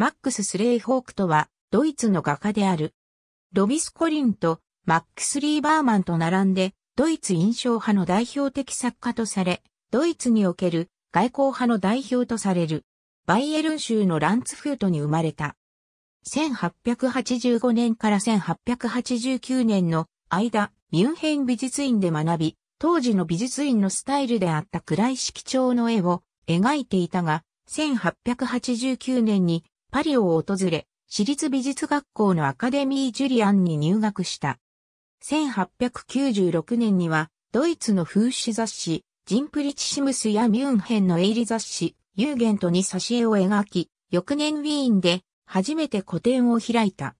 マックス・スレイホークとは、ドイツの画家である。ロビス・コリンとマックス・リーバーマンと並んで、ドイツ印象派の代表的作家とされ、ドイツにおける外交派の代表とされる。バイエルン州のランツフートに生まれた。1885年から1889年の間、ミュンヘン美術院で学び、当時の美術院のスタイルであった暗い色調の絵を描いていたが、1889年にパリを訪れ、私立美術学校のアカデミー・ジュリアンに入学した。1896年には、ドイツの風刺雑誌、ジンプリチシムスやミュンヘンのエイリ雑誌、ユーゲントに挿絵を描き、翌年ウィーンで初めて個展を開いた。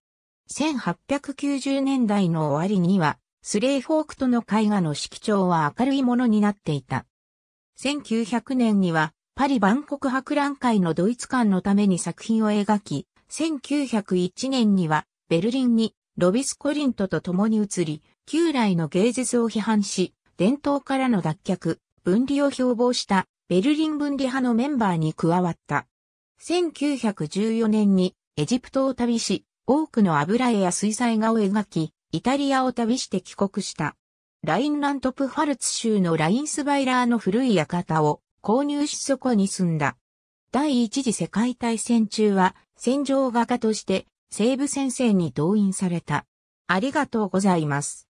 1890年代の終わりには、スレイフォークとの絵画の色調は明るいものになっていた。1900年にはパリ万国博覧会のドイツ館のために作品を描き、1901年にはベルリンにロビス・コリントと共に移り、旧来の芸術を批判し、伝統からの脱却、分離を標榜したベルリン分離派のメンバーに加わった。1914年にエジプトを旅し、多くの油絵や水彩画を描き、イタリアを旅して帰国した。ラインラントプファルツ州のラインスバイラーの古い館を購入しそこに住んだ。第一次世界大戦中は戦場画家として西部先生に動員された。ありがとうございます。